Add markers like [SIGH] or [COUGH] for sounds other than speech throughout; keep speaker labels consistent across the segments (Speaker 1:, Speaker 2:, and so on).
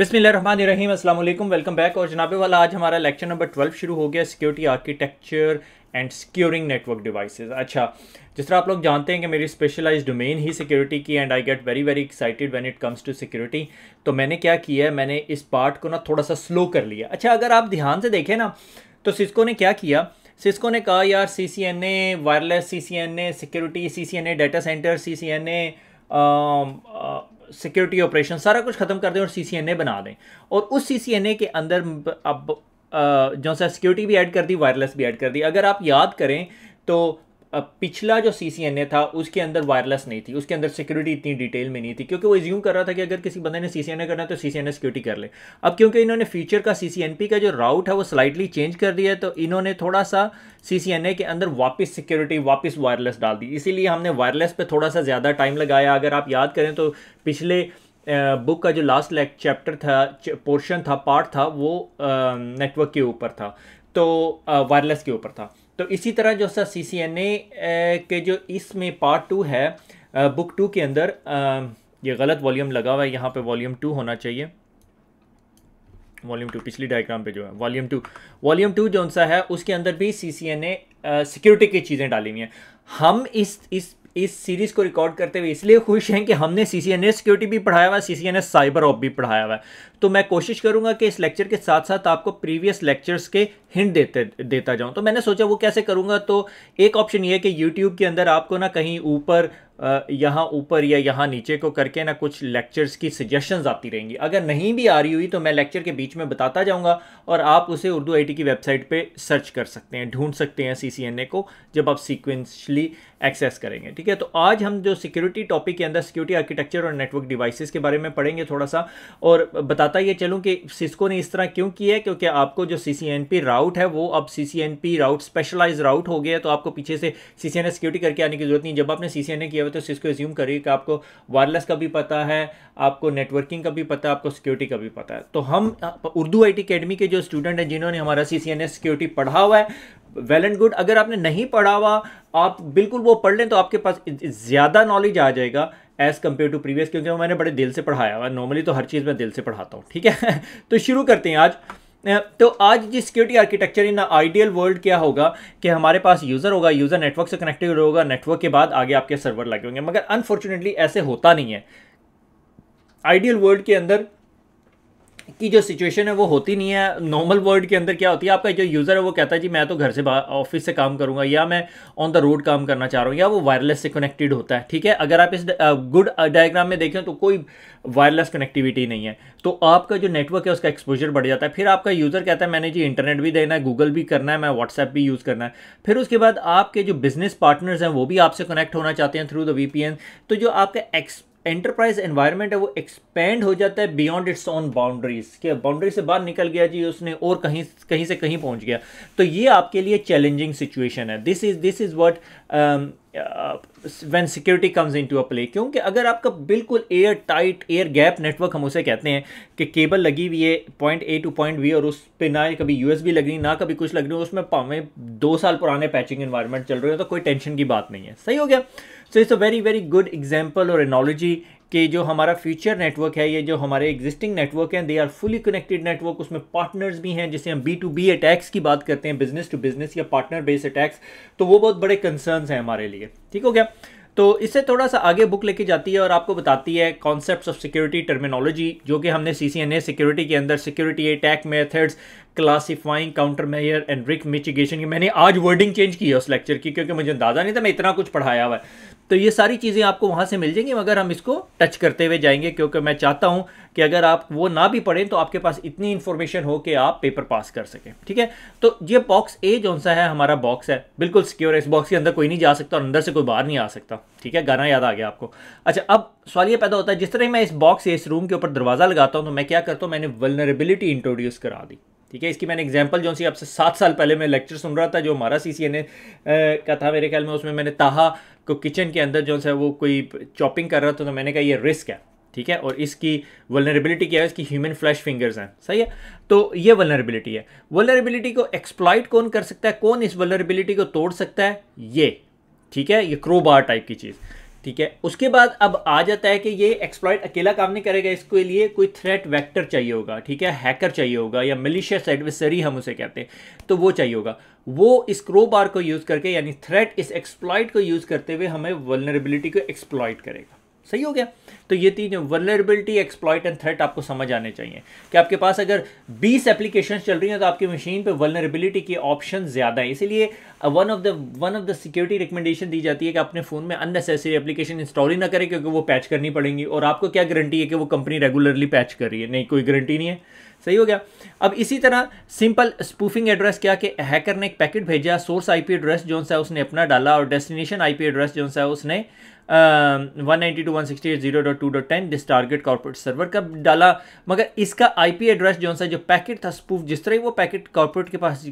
Speaker 1: अस्सलाम वालेकुम welcome back और जनाबे वाला आज हमारा लेक्चर नंबर ट्वेल्व शुरू हो गया security architecture and securing network devices अच्छा जिस तरह आप लोग जानते हैं कि मेरी स्पेशलाइज डोमेन ही सिक्योरिटी की and I get very very excited when it comes to security तो मैंने क्या किया है मैंने इस पार्ट को ना थोड़ा सा स्लो कर लिया अच्छा अगर आप ध्यान से देखें ना तो सिस्को ने क्या किया सिस्को ने कहा यार C C N A wireless C C N A security C C N A data centre C C N A security operation सारा कुछ ख़त्म कर दें और सी बना दें और उस सी के अंदर अब जो सा सिक्योरिटी भी ऐड कर दी वायरलेस भी ऐड कर दी अगर आप याद करें तो पिछला जो सी सी एन ए था उसके अंदर वायरलेस नहीं थी उसके अंदर सिक्योरिटी इतनी डिटेल में नहीं थी क्योंकि वो इज्यूम कर रहा था कि अगर किसी बंदे ने सी सी एन ए करना है तो सी सी एन ए सिक्योरिटी कर ले अब क्योंकि इन्होंने फ्यूचर का सी सी एन पी का जो राउट है वो स्लाइटली चेंज कर दिया है तो इन्होंने थोड़ा सा सी सी एन ए के अंदर वापस सिक्योरिटी वापस वायरलेस डाल दी इसीलिए हमने वायरलेस पर थोड़ा सा ज़्यादा टाइम लगाया अगर आप याद करें तो पिछले बुक का जो लास्ट चैप्टर था पोर्शन था पार्ट था वो नेटवर्क के ऊपर था तो वायरलेस के ऊपर था तो इसी तरह जो सा सी सी एन ए के जो इसमें पार्ट टू है बुक टू के अंदर ये गलत वॉल्यूम लगा हुआ है यहाँ पे वॉल्यूम टू होना चाहिए वॉल्यूम टू पिछली डायग्राम पे जो है वॉल्यूम टू वॉल्यूम टू जो सा है उसके अंदर भी सी सी एन ए सिक्योरिटी की चीज़ें डाली हुई हैं हम इस इस इस सीरीज़ को रिकॉर्ड करते हुए इसलिए खुश हैं कि हमने C C N S security भी पढ़ाया हुआ है C C N S cyber op भी पढ़ाया हुआ है तो मैं कोशिश करूंगा कि इस लेक्चर के साथ साथ आपको प्रीवियस लेक्चर्स के हिंट देते देता जाऊं तो मैंने सोचा वो कैसे करूंगा तो एक ऑप्शन ये है कि यूट्यूब के अंदर आपको ना कहीं ऊपर यहाँ ऊपर या यहाँ नीचे को करके ना कुछ लेक्चर्स की सजेशंस आती रहेंगी अगर नहीं भी आ रही हुई तो मैं लेक्चर के बीच में बताता जाऊँगा और आप उसे उर्दू आई की वेबसाइट पे सर्च कर सकते हैं ढूंढ सकते हैं सी को जब आप सीक्वेंशली एक्सेस करेंगे ठीक है तो आज हम जो सिक्योरिटी टॉपिक के अंदर सिक्योरिटी आर्किटेक्चर और नेटवर्क डिवाइसेस के बारे में पढ़ेंगे थोड़ा सा और बताता ये चलूँ कि सिस्को ने इस तरह क्यों किया है क्योंकि आपको जो सी राउट है वो अब सी राउट स्पेशलाइज राउट हो गया तो आपको पीछे से सी सिक्योरिटी करके आने की जरूरत नहीं जब आपने सी किया हुए तो सिस्को एज्यूम करिए कि आपको वायरलेस का भी पता है आपको नेटवर्किंग का भी पता है आपको सिक्योरिटी का भी पता है तो हम उर्दू आई टी के जो स्टूडेंट हैं जिन्होंने हमारा सी सी सिक्योरिटी पढ़ा हुआ है वेल एंड गुड अगर आपने नहीं पढ़ा हुआ आप बिल्कुल वो पढ़ लें तो आपके पास ज़्यादा नॉलेज आ जाएगा एज़ कम्पेयर टू प्रीवियस क्योंकि मैंने बड़े दिल से पढ़ाया हुआ नॉर्मली तो हर चीज़ मैं दिल से पढ़ाता हूँ ठीक है [LAUGHS] तो शुरू करते हैं आज तो आज जिस security architecture in ideal world क्या होगा कि हमारे पास यूज़र होगा यूज़र नेटवर्क से कनेक्टेड होगा नेटवर्क के बाद आगे आपके सर्वर लगे होंगे मगर अनफॉर्चुनेटली ऐसे होता नहीं है आइडियल वर्ल्ड के अंदर की जो सिचुएशन है वो होती नहीं है नॉर्मल वर्ल्ड के अंदर क्या होती है आपका जो यूज़र है वो कहता है जी मैं तो घर से ऑफिस से काम करूँगा या मैं ऑन द रोड काम करना चाह रहा हूँ या वो वायरलेस से कनेक्टेड होता है ठीक है अगर आप इस गुड डायग्राम में देखें तो कोई वायरलेस कनेक्टिविटी नहीं है तो आपका जो नेटवर्क है उसका एक्सपोजर बढ़ जाता है फिर आपका यूज़र कहता है मैंने जी इंटरनेट भी देना है गूगल भी करना है मैं व्हाट्सएप भी यूज़ करना है फिर उसके बाद आपके जो बिज़नेस पार्टनर्स हैं वो भी आपसे कनेक्ट होना चाहते हैं थ्रू द वी तो जो आपका एक्स एंटरप्राइज एनवायरनमेंट है वो एक्सपेंड हो जाता है बियॉन्ड इट्स ऑन बाउंड्रीज के बाउंड्री से बाहर निकल गया जी उसने और कहीं कहीं से कहीं पहुंच गया तो ये आपके लिए चैलेंजिंग सिचुएशन है this is this is what when security comes into a play क्योंकि अगर आपका बिल्कुल air tight air gap network हम उसे कहते हैं कि केबल लगी हुई है point A to point B और उस पर ना कभी यू एस बी लग रही ना कभी कुछ लग रही उसमें भावें दो साल पुराने पैचिंग इन्वायरमेंट चल रहे हो तो कोई टेंशन की बात नहीं है सही हो गया so it's a very very good example और एनोलॉजी कि जो हमारा फ्यूचर नेटवर्क है ये जो हमारे एग्जिस्टिंग नेटवर्क हैं they are fully connected network उसमें पार्टनर्स भी हैं जैसे हम बी टू बी अटैक्स की बात करते हैं बिजनेस टू बिजनेस या पार्टनर बेस्ड अटैक्स तो वो बहुत बड़े कंसर्न्स हैं हमारे लिए ठीक हो गया तो इससे थोड़ा सा आगे बुक लेके जाती है और आपको बताती है कॉन्सेप्ट ऑफ सिक्योरिटी टर्मिनोलॉजी जो कि हमने C C N A security के अंदर security attack methods classifying countermeasure and risk mitigation की मैंने आज वर्डिंग चेंज की है उस लेक्चर की क्योंकि मुझे अंदाज़ा नहीं था मैं इतना कुछ पढ़ाया हुआ है तो ये सारी चीज़ें आपको वहाँ से मिल जाएंगी मगर हम इसको टच करते हुए जाएंगे क्योंकि मैं चाहता हूँ कि अगर आप वो ना भी पढ़ें तो आपके पास इतनी इन्फॉर्मेशन हो कि आप पेपर पास कर सकें ठीक है तो ये बॉक्स ए जो सा है हमारा बॉक्स है बिल्कुल सिक्योर है इस बॉक्स के अंदर कोई नहीं जा सकता और अंदर से कोई बाहर नहीं आ सकता ठीक है गाना याद आ गया आपको अच्छा अब सवाल ये पैदा होता है जिस तरह मैं इस बॉक्स इस रूम के ऊपर दरवाज़ा लगाता हूँ तो मैं क्या करता हूँ मैंने वलनरेबिलिटी इंट्रोड्यूस करा दी ठीक है इसकी मैंने एग्जाम्पल जो सी आपसे सात साल पहले मैं लेक्चर सुन रहा था जो हमारा सी सी एन ए का था मेरे ख्याल में उसमें मैंने ताहा को किचन के अंदर जो है वो कोई चॉपिंग कर रहा था तो मैंने कहा ये रिस्क है ठीक है और इसकी वलनरेबिलिटी क्या है इसकी ह्यूमन फ्लैश फिंगर्स हैं सही है तो ये वलनरेबिलिटी है वलनरेबिलिटी को एक्सप्लॉइट कौन कर सकता है कौन इस वलनरेबिलिटी को तोड़ सकता है ये ठीक है ये क्रोबार टाइप की चीज़ ठीक है उसके बाद अब आ जाता है कि ये एक्सप्लॉयट अकेला काम नहीं करेगा इसके लिए कोई थ्रेट वेक्टर चाहिए होगा ठीक है हैकर चाहिए होगा या मिलिशियस एडवेसरी हम उसे कहते हैं तो वो चाहिए होगा वो इस क्रो बार को यूज़ करके यानी थ्रेट इस एक्सप्लॉयट को यूज़ करते हुए हमें वलनरेबिलिटी को एक्सप्लॉयट करेगा सही हो गया तो ये तीन वनरेबिलिटी एक्सप्लॉइट एंड थ्रेट आपको समझ आने चाहिए कि आपके पास अगर 20 एप्लीकेशन चल रही हैं तो आपकी मशीन पे वनरेबिलिटी के ऑप्शन ज़्यादा हैं इसीलिए one of the one of the security recommendation दी जाती है कि अपने फ़ोन में अननेसेसरी एप्लीकेशन इंस्टॉल ही ना करें क्योंकि वो पैच करनी पड़ेंगी और आपको क्या गारंटी है कि वो कंपनी रेगुलरली पैच कर रही है नहीं कोई गारंटी नहीं है सही हो गया अब इसी तरह सिंपल स्पूफिंग एड्रेस क्या कि हैकर ने एक पैकेट भेजा सोर्स आईपी एड्रेस जो सा उसने अपना डाला और डेस्टिनेशन आईपी एड्रेस जो सा उसने one two one sixty dot ten this target corporate server का डाला मगर इसका आईपी एड्रेस जो सा जो पैकेट था स्पूफ जिस तरह वो पैकेट कॉर्पोरेट के पास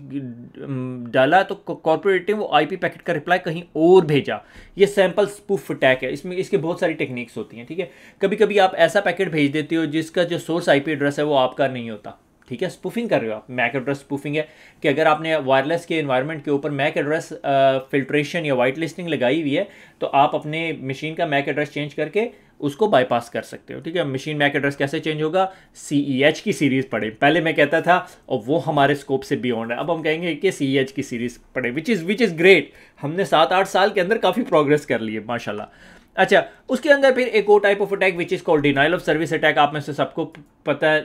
Speaker 1: डाला तो कॉर्पोरेट ने वो आईपी पैकेट का रिप्लाई कहीं और भेजा ये सैम्पल स्पूफ अटैक है इसमें इसके बहुत सारी टेक्निक्स होती हैं ठीक है कभी कभी आप ऐसा पैकेट भेज देते हो जिसका जो सोर्स आईपी एड्रेस है वो आपका नहीं होता ठीक है स्पूफिंग कर रहे हो आप मैक एड्रेस स्पूफिंग है कि अगर आपने वायरलेस के इन्वायरमेंट के ऊपर मैक एड्रेस फिल्ट्रेशन या वाइट लिस्टिंग लगाई हुई है तो आप अपने मशीन का मैक एड्रेस चेंज करके उसको बाईपास कर सकते हो ठीक है मशीन मैक एड्रेस कैसे चेंज होगा सी ई एच की सीरीज़ पढ़े पहले मैं कहता था और वो हमारे स्कोप से बियॉन्ड है अब हम कहेंगे कि सी ई एच की सीरीज़ पढ़े which is which is great हमने सात आठ साल के अंदर काफ़ी प्रोग्रेस कर ली है माशाल्लाह अच्छा उसके अंदर फिर एक और type of attack which is called denial of service attack आप में से सबको पता है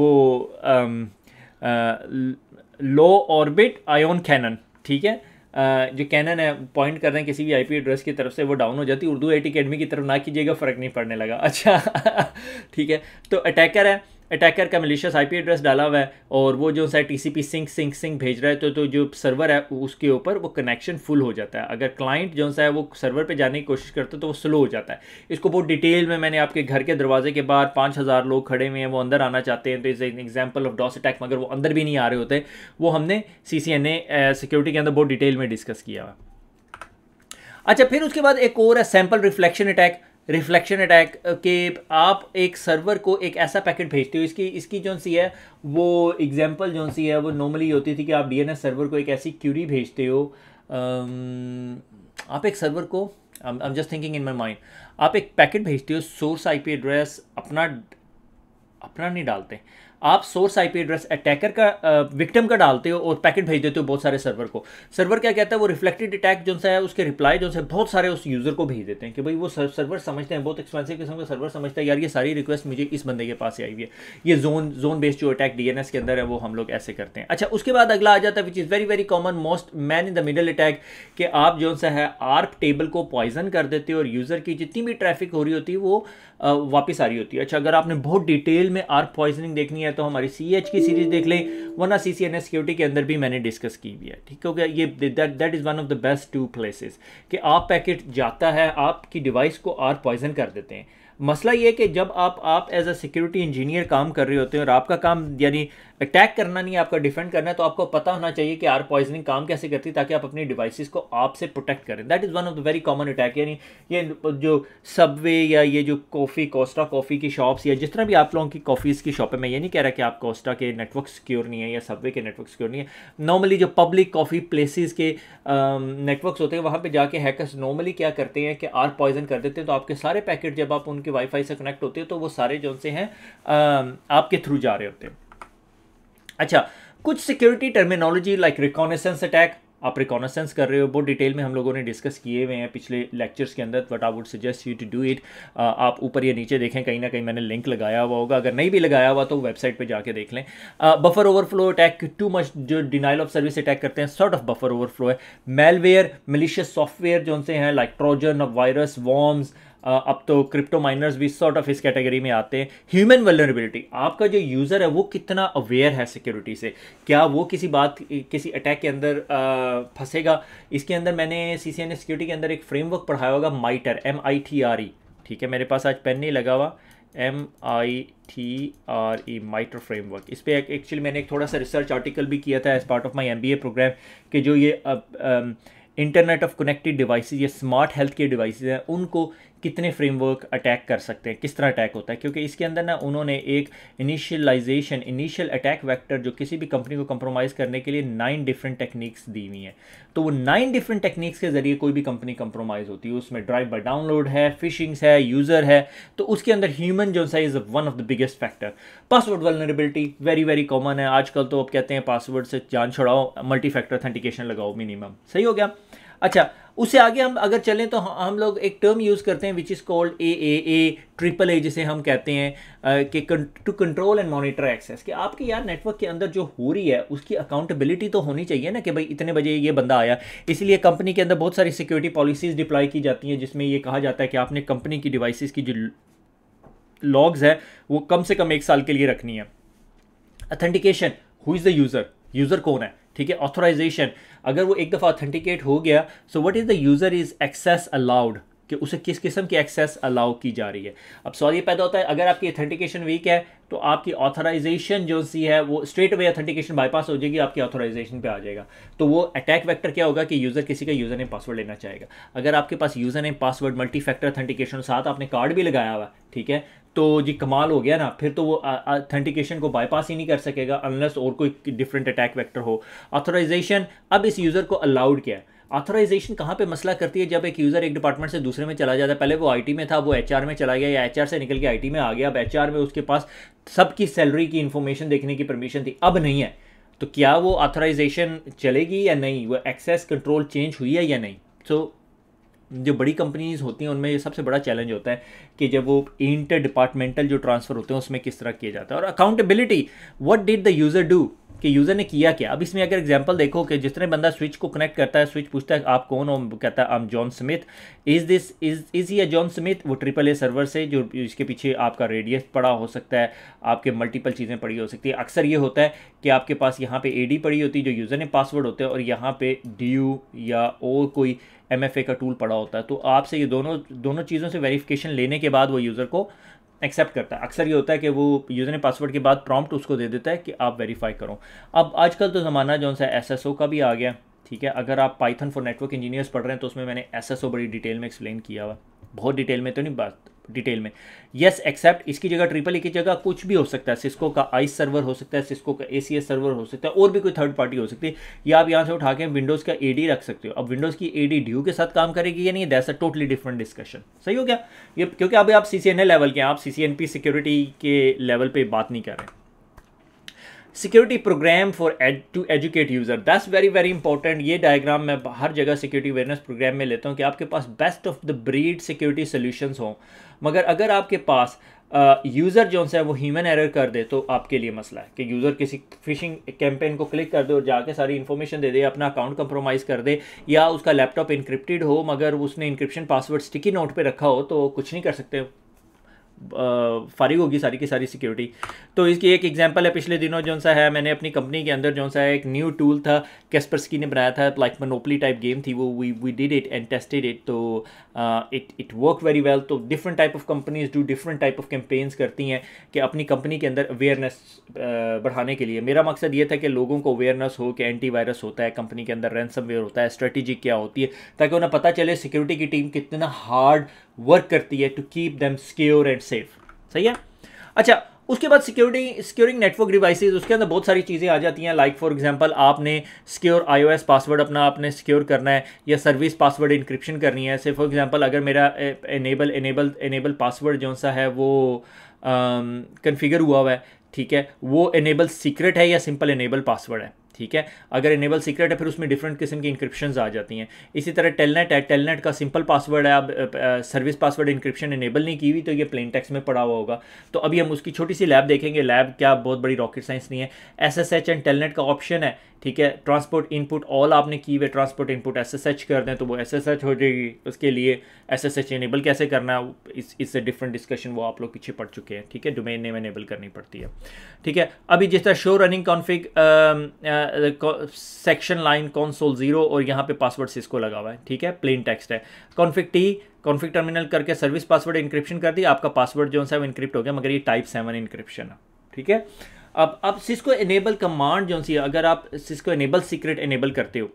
Speaker 1: वो लो ऑर्बिट आयोन कैनन ठीक है Uh, जो कैनन है पॉइंट कर रहे हैं किसी भी आईपी एड्रेस की तरफ से वो डाउन हो जाती है उर्दू आई टी अकेडमी की तरफ ना कीजिएगा फ़र्क नहीं पड़ने लगा अच्छा [LAUGHS] ठीक है तो अटैकर है अटैकर का मलिशियस आईपी एड्रेस डाला हुआ है और वो जो सा T P sync sync sync भेज रहा है तो तो जो सर्वर है उसके ऊपर वो कनेक्शन फुल हो जाता है अगर क्लाइंट जो सा है वो सर्वर पे जाने की कोशिश करता है तो वो स्लो हो जाता है इसको बहुत डिटेल में मैंने आपके घर के दरवाजे के बाहर पाँच हज़ार लोग खड़े हुए हैं वो अंदर आना चाहते हैं तो is an example of DoS attack मगर वो अंदर भी नहीं आ रहे होते वो हमने C C N A security के अंदर बहुत डिटेल में डिस्कस किया हुआ अच्छा फिर उसके बाद एक और है sample reflection attack reflection attack के आप एक सर्वर को एक ऐसा पैकेट भेजते हो इसकी इसकी जो सी है वो एग्जांपल जो सी है वो नॉर्मली होती थी कि आप डीएनएस सर्वर को एक ऐसी क्यूरी भेजते हो आप एक सर्वर को I am just thinking in my mind आप एक पैकेट भेजते हो सोर्स आईपी एड्रेस अपना अपना नहीं डालते आप सोर्स आईपी एड्रेस अटैकर का विक्टिम का डालते हो और पैकेट भेज देते हो बहुत सारे सर्वर को सर्वर क्या कहता है वो रिफ्लेक्टेड अटैक जो है उसके रिप्लाई जो है बहुत सारे उस यूज़र को भेज देते हैं कि भाई वो सर्वर समझते हैं बहुत एक्सपेंसिव किस्म का सर्वर समझता है यार ये सारी रिक्वेस्ट मुझे इस बंदे के पास आई हुई है ये जोन जोन बेस्ड जो अटैक डी के अंदर है वो हम लोग ऐसे करते हैं अच्छा उसके बाद अगला आ जाता है which is very very common most man in the middle attack कि आप जो सा है आर्प टेबल को पॉइजन कर देते हो और यूज़र की जितनी भी ट्रैफिक हो रही होती है वो वापस आ रही होती है अच्छा अगर आपने बहुत डिटेल में आर पॉइजनिंग देखनी है तो हमारी सी एच की सीरीज देख लें वरना C C N S security के अंदर भी मैंने डिस्कस की हुई है ठीक है ये that that is one of the best two places कि आप पैकेट जाता है आपकी डिवाइस को आर पॉइजन कर देते हैं मसला ये है कि जब आप आप एज अ सिक्योरिटी इंजीनियर काम कर रहे होते हैं और आपका काम यानी अटैक करना नहीं है आपका डिफेंड करना है तो आपको पता होना चाहिए कि आर पॉइजनिंग काम कैसे करती है ताकि आप अपनी डिवाइसेस को आपसे प्रोटेक्ट करें that is one of the very common attack यानी ये जो सबवे या ये जो कॉफ़ी कोस्टा कॉफ़ी की शॉप्स या जितना भी आप लोगों की कॉफ़ीज़ की शॉपें मैं ये नहीं कह रहा कि आप कोस्टा के नेटवर्क सिक्योर नहीं है या सबवे के नेटवर्क सिक्योर नहीं है नॉर्मली जो पब्लिक कॉफ़ी प्लेसेस के नेटवर्क्स um, होते हैं वहाँ पर जाके हैकर्स नॉर्मली क्या करते हैं कि आर पॉइजन कर देते हैं तो आपके सारे पैकेट जब आप उनके वाईफाई से कनेक्ट होते हैं तो वो सारे जो उनसे हैं um, आपके थ्रू जा रहे होते हैं अच्छा कुछ security terminology like reconnaissance attack आप रिकॉनेसेंस कर रहे हो बहुत डिटेल में हम लोगों ने डिस्कस किए हुए हैं पिछले लेक्चर्स के अंदर but I would suggest you to do it आप ऊपर या नीचे देखें कहीं ना कहीं मैंने लिंक लगाया हुआ होगा अगर नहीं भी लगाया हुआ तो वेबसाइट पे जाके देख लें buffer overflow attack too much जो डिनाइल ऑफ सर्विस अटैक करते हैं सॉर्ट ऑफ बफर ओवरफ्लो है मेलवेयर मिलिशियस सॉफ्टवेयर जो उनसे हैं लाइक ट्रोजन वायरस वॉर्म्स अब तो क्रिप्टो माइनर्स भी सॉर्ट ऑफ इस कैटेगरी में आते हैं ह्यूमन वेलरेबिलिटी आपका जो यूज़र है वो कितना अवेयर है सिक्योरिटी से क्या वो किसी बात किसी अटैक के अंदर फंसेगा इसके अंदर मैंने सी सी एन सिक्योरिटी के अंदर एक फ्रेमवर्क पढ़ाया होगा MITRE M I T R E ठीक है मेरे पास आज पेन नहीं लगा हुआ M I T R E MITRE framework इस पर एक्चुअली मैंने एक थोड़ा सा रिसर्च आर्टिकल भी किया था as part of my MBA बी ए प्रोग्राम कि जो ये अब इंटरनेट ऑफ कनेक्टेड डिवाइसेस या स्मार्ट हेल्थ के डिवाइसेस हैं उनको कितने फ्रेमवर्क अटैक कर सकते हैं किस तरह अटैक होता है क्योंकि इसके अंदर ना उन्होंने एक इनिशियलाइजेशन इनिशियल अटैक वेक्टर जो किसी भी कंपनी को कंप्रोमाइज़ करने के लिए नाइन डिफरेंट टेक्निक्स दी हुई हैं तो वो नाइन डिफरेंट टेक्निक्स के ज़रिए कोई भी कंपनी कंप्रोमाइज़ होती है उसमें ड्राइव बाय डाउनलोड है फिशिंग्स है यूज़र है तो उसके अंदर ह्यूमन जो सा is one of the biggest factor password vulnerability very very common है आजकल तो आप कहते हैं पासवर्ड से जान छोड़ाओ मल्टी फैक्टर अथेंटिकेशन लगाओ मिनिमम सही हो गया अच्छा उससे आगे हम अगर चलें तो हम लोग एक टर्म यूज़ करते हैं which is called A A A triple A जिसे हम कहते हैं कि to control and monitor access कि आपके यार नेटवर्क के अंदर जो हो रही है उसकी अकाउंटेबिलिटी तो होनी चाहिए ना कि भाई इतने बजे ये बंदा आया इसलिए कंपनी के अंदर बहुत सारी सिक्योरिटी पॉलिसीज़ डिप्लाई की जाती हैं जिसमें ये कहा जाता है कि आपने कंपनी की डिवाइसिस की जो लॉग्स है वो कम से कम एक साल के लिए रखनी है authentication who is the user user कौन है ठीक है ऑथोराइजेशन अगर वो एक दफ़ा ऑथेंटिकेट हो गया so what is the user is access allowed कि उसे किस किस्म की एक्सेस अलाउ की जा रही है अब सवाल ये पैदा होता है अगर आपकी ऑथेंटिकेशन वीक है तो आपकी ऑथराइजेशन जो सी है वो स्ट्रेट अवे ऑथेंटिकेशन बाईपास हो जाएगी आपकी ऑथराइजेशन पे आ जाएगा तो वो अटैक वेक्टर क्या होगा कि यूज़र किसी का यूज़र नेम पासवर्ड लेना चाहेगा अगर आपके पास user name password multi factor authentication साथ आपने कार्ड भी लगाया हुआ ठीक है तो जी कमाल हो गया ना फिर तो वो ऑथेंटिकेशन को बाईपास ही नहीं कर सकेगा अनलेस और कोई डिफरेंट अटैक वैक्टर हो ऑथोराइजेशन अब इस यूज़र को अलाउड क्या है ऑथराइजेशन कहाँ पे मसला करती है जब एक यूज़र एक डिपार्टमेंट से दूसरे में चला जाता है पहले वो आईटी में था वो एचआर में चला गया या एचआर से निकल के आईटी में आ गया अब एचआर में उसके पास सबकी सैलरी की इन्फॉर्मेशन देखने की परमिशन थी अब नहीं है तो क्या वो ऑथराइजेशन चलेगी या नहीं वो एक्सेस कंट्रोल चेंज हुई है या नहीं सो so, जो बड़ी कंपनीज होती हैं उनमें ये सबसे बड़ा चैलेंज होता है कि जब वो इंटर डिपार्टमेंटल जो ट्रांसफ़र होते हैं उसमें किस तरह किया जाता है और accountability what did the user do कि यूज़र ने किया क्या अब इसमें अगर एग्जांपल देखो कि जितने बंदा स्विच को कनेक्ट करता है स्विच पूछता है आप कौन हो कहता है I'm John Smith is this is is ये जॉन स्मिथ वो ट्रिपल ए सर्वर से जो इसके पीछे आपका रेडियस पड़ा हो सकता है आपके मल्टीपल चीज़ें पड़ी हो सकती है अक्सर ये होता है कि आपके पास यहाँ पर ए पड़ी होती है जो यूज़र ने पासवर्ड होता है और यहाँ पर ड्यू या और कोई एम का टूल पड़ा होता है तो आपसे ये दोनों दोनों चीज़ों से वेरिफिकेशन लेने के बाद वो यूज़र को एक्सेप्ट करता है अक्सर ये होता है कि वो यूज़र ने पासवर्ड के बाद प्रॉम्प्ट उसको दे देता है कि आप वेरीफाई करो अब आजकल तो ज़माना जो सा एस का भी आ गया ठीक है अगर आप पाइथन फॉर नेटवर्क इंजीनियर्स पढ़ रहे हैं तो उसमें मैंने एस बड़ी डिटेल में एक्सप्लेन किया हुआ बहुत डिटेल में तो नहीं बात डिटेल में यस एक्सेप्ट इसकी जगह ट्रिपल ए की जगह कुछ भी हो सकता है सिस्को का आइस सर्वर हो सकता है सिस्को का ए सर्वर हो सकता है और भी कोई थर्ड पार्टी हो सकती है या आप यहाँ से उठा के विंडोज़ का ए रख सकते हो अब विंडोज़ की ए डी ड्यू के साथ काम करेगी या नहीं that's a totally different discussion सही हो गया ये क्योंकि अभी आप सी लेवल के हैं आप सी सिक्योरिटी के लेवल पर बात नहीं कर रहे हैं security program for to educate user that's very very important ये डायग्राम मैं हर जगह सिक्योरिटी अवेयरनेस प्रोग्राम में लेता हूँ कि आपके पास best of the breed security solutions हों मगर अगर आपके पास यूज़र जो है वो ह्यूमन एरर कर दे तो आपके लिए मसला है कि यूज़र किसी फिशिंग कैंपेन को क्लिक कर दे और जाके सारी इन्फॉर्मेशन दे दे अपना अकाउंट कंप्रोमाइज़ कर दे या उसका लैपटॉप इंक्रिप्टेड हो मगर उसने इंक्रिप्शन पासवर्ड स्टिकी नोट पे रखा हो तो कुछ नहीं कर सकते फारिग होगी सारी की सारी सिक्योरिटी तो इसकी एक एग्जांपल है पिछले दिनों जो सा है मैंने अपनी कंपनी के अंदर जो सा है एक न्यू टूल था कैस्परस्की ने बनाया था लाइक मनोपली टाइप गेम थी वो we we did it and tested it तो it it work very well तो different type of companies do different type of campaigns करती हैं कि अपनी कंपनी के अंदर अवेयरनेस बढ़ाने के लिए मेरा मकसद ये था कि लोगों को अवेयरनेस हो कि एंटी वायरस होता है कंपनी के अंदर रैंसमवेयर होता है स्ट्रेटेजी क्या होती है ताकि उन्हें पता चले सिक्योरिटी की टीम कितना हार्ड वर्क करती है to keep them secure and safe सही है अच्छा उसके बाद सिक्योरिटी सिक्योरिंग नेटवर्क डिवाइसेस उसके अंदर बहुत सारी चीज़ें आ जाती हैं लाइक फॉर एग्जांपल आपने सिक्योर आईओएस पासवर्ड अपना आपने सिक्योर करना है या सर्विस पासवर्ड इंक्रिप्शन करनी है से फॉर एग्जांपल अगर मेरा एनेबल एनेबल एनेबल पासवर्ड जो सा है वो कन्फिगर हुआ हुआ है ठीक है वो एनेबल सीक्रेट है या सिंपल एनेबल पासवर्ड है ठीक है अगर इनेबल सीक्रेट है फिर उसमें डिफरेंट किस्म की इंक्रिप्शन आ जाती हैं इसी तरह टेलनेट है टेलनेट का सिंपल पासवर्ड है अब सर्विस पासवर्ड इंक्रिप्शन इनेबल नहीं की हुई तो ये प्लेन टेक्स में पड़ा हुआ होगा तो अभी हम उसकी छोटी सी लैब देखेंगे लैब क्या बहुत बड़ी रॉकेट साइंस नहीं है S S H and telnet का ऑप्शन है ठीक है ट्रांसपोर्ट इनपुट ऑल आपने की हुए transport input S S H कर दें तो वो एस एस एच हो जाएगी उसके लिए एस एस एच इनेबल कैसे करना है इससे डिफरेंट डिस्कशन वो आप लोग पीछे पड़ चुके हैं ठीक है डोमेन नेम इनेबल करनी पड़ती है ठीक है अभी जिस तरह show running config section line console zero और यहाँ पे पासवर्ड सिस्को लगा हुआ है ठीक है प्लेन टेक्स्ट है कॉन्फिक टी कॉन्फिक टर्मिनल करके सर्विस पासवर्ड इंक्रिप्शन कर दी आपका पासवर्ड जो है वो इंक्रिप्ट हो गया मगर ये टाइप सेवन इंक्रिप्शन है ठीक है अब अब सिस्को एनेबल कमांड जो सी अगर आप सिस्को एनेबल सीक्रेट इनेबल करते हो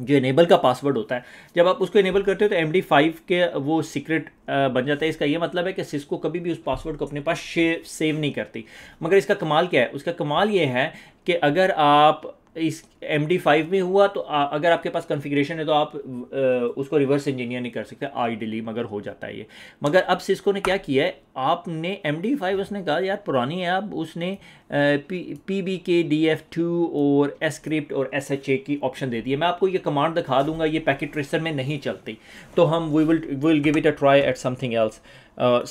Speaker 1: जो इनेबल का पासवर्ड होता है जब आप उसको इनेबल करते हो तो एम फाइव के वो सीक्रेट बन जाता है इसका ये मतलब है कि सिस्को कभी भी उस पासवर्ड को अपने पास सेव नहीं करती मगर इसका कमाल क्या है उसका कमाल ये है कि अगर आप इस एम डी फाइव में हुआ तो आ, अगर आपके पास कॉन्फ़िगरेशन है तो आप आ, उसको रिवर्स इंजीनियर नहीं कर सकते आइडली मगर हो जाता है ये मगर अब सिस्को ने क्या किया है आपने एम डी फाइव उसने कहा यार पुरानी है अब उसने P B K D F two और एसक्रिप्ट और एस एच ए की ऑप्शन दे दी है मैं आपको ये कमांड दिखा दूंगा ये पैकेट ट्रेसर में नहीं चलती तो हम we will will give it a try at something else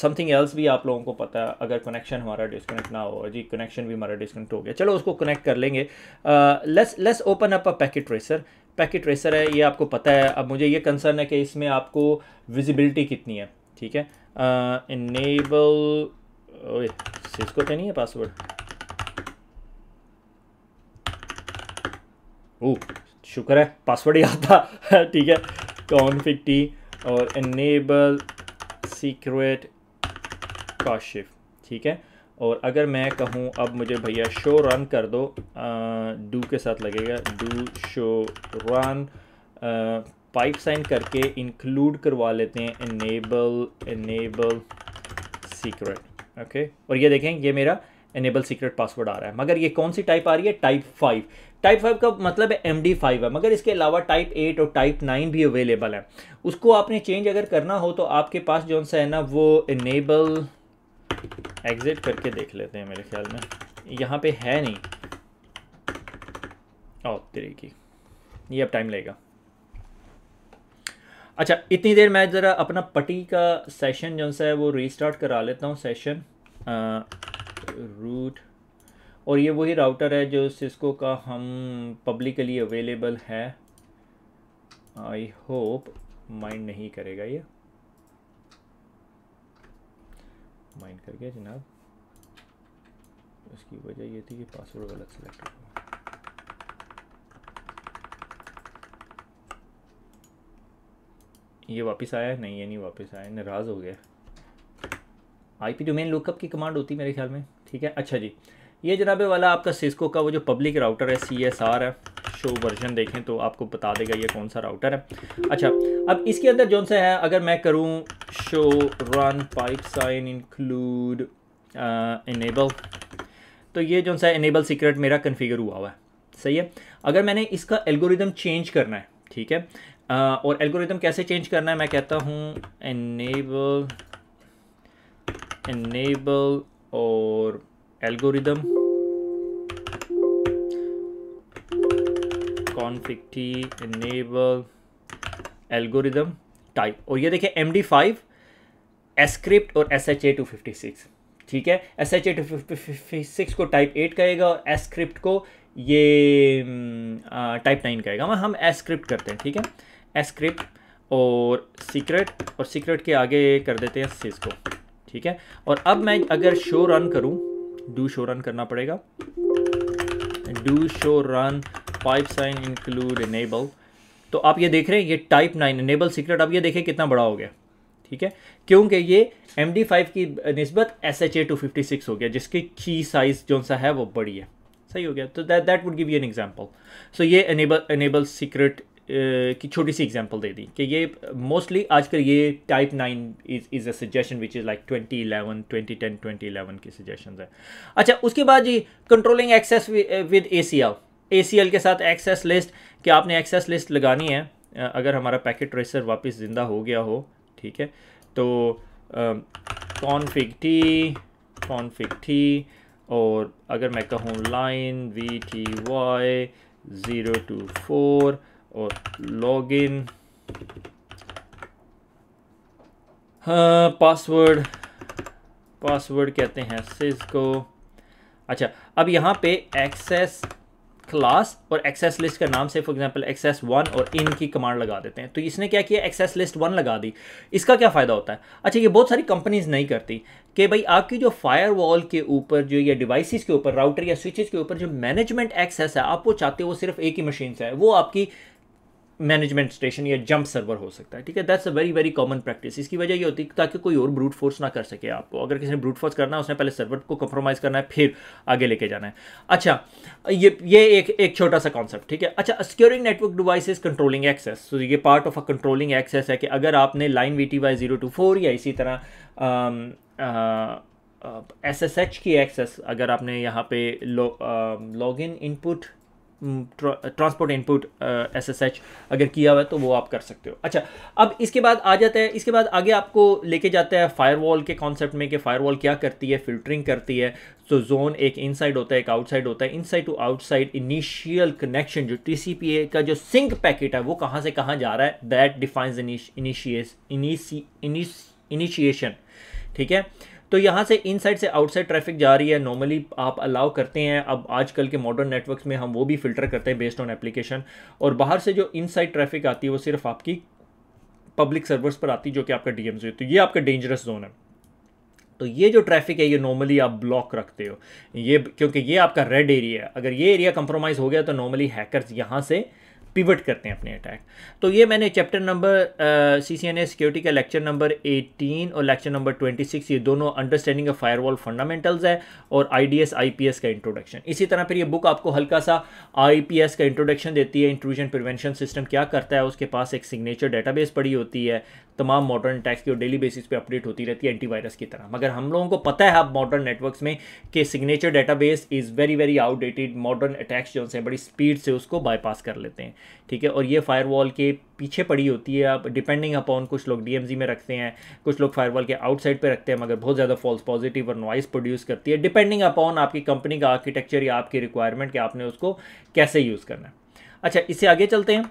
Speaker 1: something else भी आप लोगों को पता है अगर कनेक्शन हमारा डिस्कनेक्ट ना हो जी कनेक्शन भी हमारा डिस्कनेक्ट हो गया चलो उसको कनेक्ट कर लेंगे let's uh, let's let's open up a packet tracer packet tracer है ये आपको पता है अब मुझे ये कंसर्न है कि इसमें आपको विजिबिलिटी कितनी है ठीक है इनेबल सिस्को तो नहीं है पासवर्ड ओ शुक्र है पासवर्ड याद था [LAUGHS] ठीक है कॉन्फिक टी और इनेबल सीक्रेट काशिफ ठीक है और अगर मैं कहूँ अब मुझे भैया शो रन कर दो डू के साथ लगेगा do show run pipe sign करके इंक्लूड करवा लेते हैं इनेबल इनेबल सीक्रेट ओके और ये देखें ये मेरा इनेबल सीक्रेट पासवर्ड आ रहा है मगर ये कौन सी टाइप आ रही है टाइप फाइव टाइप फाइव का मतलब है एम डी फाइव है मगर इसके अलावा टाइप एट और टाइप नाइन भी अवेलेबल है उसको आपने चेंज अगर करना हो तो आपके पास जो सा है ना वो इनेबल एग्ज़िट करके देख लेते हैं मेरे ख्याल में यहाँ पे है नहीं और तेरे की ये अब टाइम लगेगा अच्छा इतनी देर मैं ज़रा अपना पटी का सेशन जो सा है वो रीस्टार्ट करा लेता हूँ सेशन रूट और ये वही राउटर है जो सिस्को का हम पब्लिकली अवेलेबल है आई होप माइंड नहीं करेगा ये माइंड कर गया जनाब उसकी वजह ये थी कि पासवर्ड गलत हो गया ये वापस आया नहीं ये नहीं वापस आया नाराज़ हो गया आई पी डोमेन लुकअप की कमांड होती मेरे ख्याल में ठीक है अच्छा जी ये जनाबे वाला आपका सिस्को का वो जो पब्लिक राउटर है सी एस आर है शो वर्जन देखें तो आपको बता देगा ये कौन सा राउटर है अच्छा अब इसके अंदर जो सा है अगर मैं करूँ show run pipe sign include enable तो ये जो सा इनेबल सीक्रेट मेरा कन्फिगर हुआ हुआ है सही है अगर मैंने इसका एल्गोरिदम चेंज करना है ठीक है आ, और एल्गोरिदम कैसे चेंज करना है मैं कहता हूँ इनेबल इनेबल और algorithm config T enable algorithm type और ये देखिए एम डी फाइव एसक्रिप्ट और S H A two fifty six ठीक है S H A two fifty six को टाइप एट कहेगा और एसक्रिप्ट को ये टाइप नाइन कहेगा हम एस्क्रिप्ट करते हैं ठीक है एसक्रिप्ट और सीक्रेट और सीक्रेट के आगे कर देते हैं सिस को ठीक है और अब मैं अगर शो रन करूं डू शो रन करना पड़ेगा do show run pipe sign include enable तो आप ये देख रहे हैं ये टाइप नाइन इनेबल सीक्रेट आप ये देखें कितना बड़ा हो गया ठीक है क्योंकि ये एम डी फाइव की नस्बत S H A two fifty six हो गया जिसकी की साइज़ जो सा है वो बड़ी है सही हो गया तो that that would give you an example so ये एनेबल एनेबल सीक्रेट की छोटी सी एग्जांपल दे दी कि ये मोस्टली आजकल ये type nine is is a suggestion which is like twenty eleven twenty ten twenty eleven की सजेशन है अच्छा उसके बाद G controlling access with A C L A के साथ एक्सेस लिस्ट कि आपने एक्सेस लिस्ट लगानी है अगर हमारा पैकेट ट्रेसर वापस ज़िंदा हो गया हो ठीक है तो कॉन्फिग टी कॉन्फिग टी और अगर मैं कहूँ line V T Y zero two four और लॉग इन पासवर्ड पासवर्ड कहते हैं सिस को अच्छा अब यहाँ पे एक्सेस क्लास और एक्सेस लिस्ट का नाम से फॉर एग्जांपल एक्सेस वन और इन की कमांड लगा देते हैं तो इसने क्या किया एक्सेस लिस्ट वन लगा दी इसका क्या फ़ायदा होता है अच्छा ये बहुत सारी कंपनीज़ नहीं करती कि भाई आपकी जो फायरवॉल के ऊपर जो या डिवाइसेस के ऊपर राउटर या स्विचेस के ऊपर जो मैनेजमेंट एक्सेस है आप वो चाहते हो वो सिर्फ एक ही मशीन से है वो आपकी मैनेजमेंट स्टेशन या जंप सर्वर हो सकता है ठीक है that's a very very common practice इसकी वजह ये होती है ताकि कोई और ब्रूट फोर्स ना कर सके आपको अगर किसी ने ब्रूट फोर्स करना है उसने पहले सर्वर को कंप्रोमाइज़ करना है फिर आगे लेके जाना है अच्छा ये ये एक एक छोटा सा कॉन्सेप्ट ठीक है अच्छा securing network device is controlling access तो ये part of a controlling access है कि अगर आपने line V T Y zero two four या इसी तरह आ, एस एस एच की एक्सेस अगर आपने यहाँ पे login input transport input S S H अगर किया हुआ है तो वो आप कर सकते हो अच्छा अब इसके बाद आ जाता है इसके बाद आगे आपको लेके जाता है फायरवॉल के कॉन्सेप्ट में कि फायरवॉल क्या करती है फिल्टरिंग करती है तो जोन एक इनसाइड होता है एक आउटसाइड होता है inside to outside initial connection जो ए का जो सिंक पैकेट है वो कहाँ से कहाँ जा रहा है दैट डिफाइंस इनिशिएशन ठीक है तो यहाँ से इन साइड से आउटसाइड ट्रैफिक जा रही है नॉर्मली आप अलाउ करते हैं अब आजकल के मॉडर्न नेटवर्क्स में हम वो भी फिल्टर करते हैं बेस्ड ऑन एप्लीकेशन और बाहर से जो इन ट्रैफिक आती है वो सिर्फ आपकी पब्लिक सर्वर्स पर आती है जो कि आपका डीएमसी होती तो ये आपका डेंजरस जोन है तो ये जो ट्रैफिक है ये नॉर्मली आप ब्लॉक रखते हो ये क्योंकि ये आपका रेड एरिया है अगर ये एरिया कंप्रोमाइज़ हो गया तो नॉर्मली हैकर्स यहाँ से पिवट करते हैं अपने अटैक तो ये मैंने chapter number C C N A security का लेक्चर नंबर 18 और लेक्चर नंबर 26 ये दोनों अंडरस्टैंडिंग ऑफ फायरवॉल फंडामेंटल्स है और I D S I P S का इंट्रोडक्शन इसी तरह फिर ये बुक आपको हल्का सा आई पी एस का इंट्रोडक्शन देती है इंट्रूजन प्रिवेंशन सिस्टम क्या करता है उसके पास एक सिग्नेचर डेटाबेस पड़ी होती है तमाम मॉडर्न अटैक्स की और डेली बेसिस पे अपडेट होती रहती है एंटीवायरस की तरह मगर हम लोगों को पता है अब मॉडर्न नेटवर्क्स में कि signature database is very very outdated modern attacks जो है बड़ी स्पीड से उसको बाईपास कर लेते हैं ठीक है और ये फायरवॉल के पीछे पड़ी होती है आप डिपेंडिंग अपॉन कुछ लोग डी में रखते हैं कुछ लोग फायरवॉल के आउटसाइड पे रखते हैं मगर बहुत ज़्यादा फॉल्स पॉजिटिव और नॉइस प्रोड्यूस करती है डिपेंडिंग अपॉन आपकी कंपनी का आर्किटेक्चर या आपकी रिक्वायरमेंट कि आपने उसको कैसे यूज़ करना है अच्छा इससे आगे चलते हैं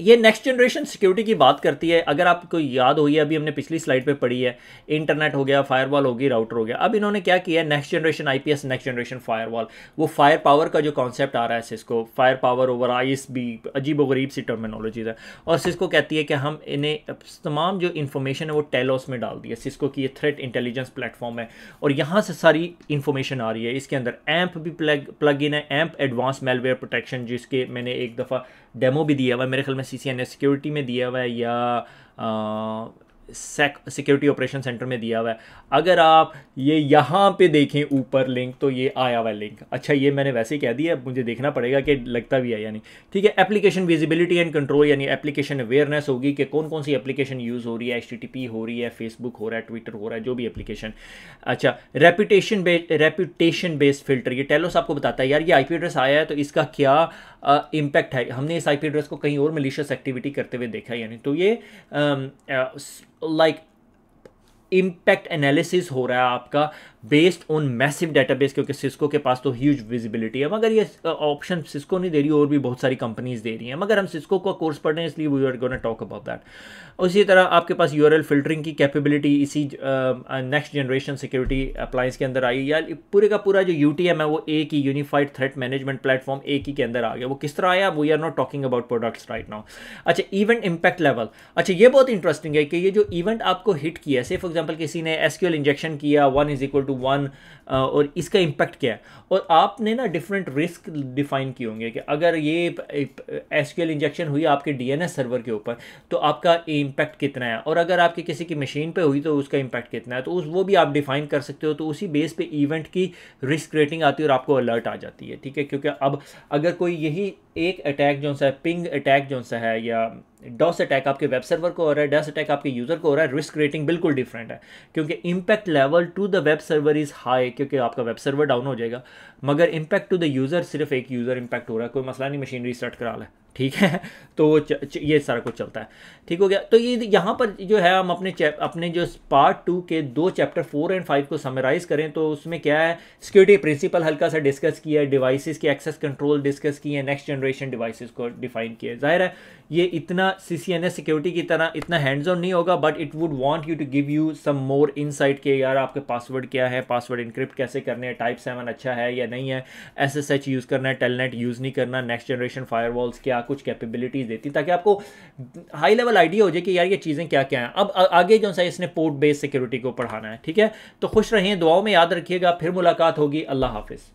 Speaker 1: ये नेक्स्ट जनरेशन सिक्योरिटी की बात करती है अगर आपको याद होगी अभी हमने पिछली स्लाइड पे पढ़ी है इंटरनेट हो गया फायरवॉल होगी राउटर हो गया अब इन्होंने क्या किया है next generation IPS next generation firewall वो फायर पावर का जो कॉन्सेप्ट आ रहा है सिस्को फायर पावर ओवर आईस बी अजीब व गरीब सी टर्मिनोलॉजीज है और सिस्को कहती है कि हम इन्हें तमाम जो इन्फॉर्मेशन है वो टेलोस में डाल दी है सिस्को की ये थ्रेट इंटेलिजेंस प्लेटफॉर्म है और यहाँ से सारी इन्फॉर्मेशन आ रही है इसके अंदर एम्प भी प्लग प्लग इन है एम्प एडवांस मेलवेयर प्रोटेक्शन जिसके मैंने एक दफ़ा डेमो भी दिया हुआ मेरे ख्याल में में सी सिक्योरिटी में दिया हुआ है या सिक्योरिटी ऑपरेशन सेंटर में दिया हुआ है अगर आप ये यहाँ पे देखें ऊपर लिंक तो ये आया हुआ लिंक अच्छा ये मैंने वैसे ही कह दिया अब मुझे देखना पड़ेगा कि लगता भी है यानी ठीक है एप्लीकेशन विजिबिलिटी एंड कंट्रोल यानी एप्लीकेशन अवेयरनेस होगी कि कौन कौन सी एप्लीकेशन यूज़ हो रही है एच हो रही है फेसबुक हो रहा है ट्विटर हो रहा है जो भी एप्लीकेशन अच्छा reputation based reputation based filter ये टेलोस आपको बताता है यार ये आई एड्रेस आया है तो इसका क्या इम्पैक्ट है हमने इस आई पी एड्रेस को कहीं और मलिशियस एक्टिविटी करते हुए देखा यानी तो ये लाइक इम्पैक्ट एनालिसिस हो रहा है आपका बेस्ड ऑन मैसिव डेटाबेस क्योंकि सिस्को के पास तो ह्यूज विजिबिलिटी है मगर ये ऑप्शन uh, सिस्को नहीं दे रही और भी बहुत सारी कंपनीज दे रही हैं मगर हम सिस्को का कोर्स पढ़ रहे हैं इसलिए we are gonna talk about that उसी तरह आपके पास यू फिल्टरिंग की कैपेबिलिटी इसी नेक्स्ट जनरेशन सिक्योरिटी अप्लाइंस के अंदर आई या पूरे का पूरा जो यू है वो एक ही यूनिफाइड थ्रेट मैनेजमेंट प्लेटफॉर्म एक ही के अंदर आ गया वो किस तरह आया we are not talking about products right now अच्छा इवेंट इम्पैक्ट लेवल अच्छा ये बहुत इंटरेस्टिंग है कि ये जो इवेंट आपको हिट किया से फॉर एग्जाम्पल किसी ने एसक्यूएल इंजेक्शन किया one is equal to to one uh, और इसका इम्पैक्ट क्या है और आपने ना डिफरेंट रिस्क डिफाइन किए होंगे कि अगर ये एस इंजेक्शन हुई आपके डी सर्वर के ऊपर तो आपका इम्पैक्ट कितना है और अगर आपके किसी की मशीन पर हुई तो उसका इम्पैक्ट कितना है तो उस वो भी आप डिफाइन कर सकते हो तो उसी बेस पर इवेंट की रिस्क रेटिंग आती है और आपको अलर्ट आ जाती है ठीक है क्योंकि अब अगर कोई यही एक अटैक जो सा है पिंग अटैक जो सा है या डॉस अटैक आपके वेब सर्वर को हो रहा है डॉस अटैक आपके यूज़र को हो रहा है रिस्क रेटिंग बिल्कुल डिफरेंट है क्योंकि impact level to the web server is high क्योंकि आपका वेब सर्वर डाउन हो जाएगा मगर इम्पैक्ट टू द यूज़र सिर्फ एक यूज़र इम्पैक्ट हो रहा है कोई मसला नहीं मशीनरी स्टार्ट करा ला ठीक है [LAUGHS] तो च, च, ये सारा कुछ चलता है ठीक हो गया तो ये यहाँ पर जो है हम अपने चैप अपने जो पार्ट टू के दो चैप्टर फोर एंड फाइव को समराइज़ करें तो उसमें क्या है सिक्योरिटी प्रिंसिपल हल्का सा डिस्कस किया है डिवाइसेस की एक्सेस कंट्रोल डिस्कस किए हैं नेक्स्ट जनरेशन डिवाइसेस को डिफाइन किया जाहिर है ये इतना C C N S security की तरह इतना हैंड्स ऑन नहीं होगा but it would want you to give you some more insight के यार आपके पासवर्ड क्या है पासवर्ड इंक्रिप्ट कैसे करने हैं टाइप सेवन अच्छा है या नहीं है एस एस एच यूज़ करना है टेलनेट यूज़ नहीं करना नेक्स्ट जनरेशन फायर क्या कुछ कैपेबिलिटीज़ देती ताकि आपको हाई लेवल आइडिया हो जाए कि यार ये चीज़ें क्या क्या हैं अब आगे जो सा इसने पोर्ट बेस्ड सिक्योरिटी को पढ़ाना है ठीक है तो खुश रहें दुआओं में याद रखिएगा फिर मुलाकात होगी अल्लाह हाफिज़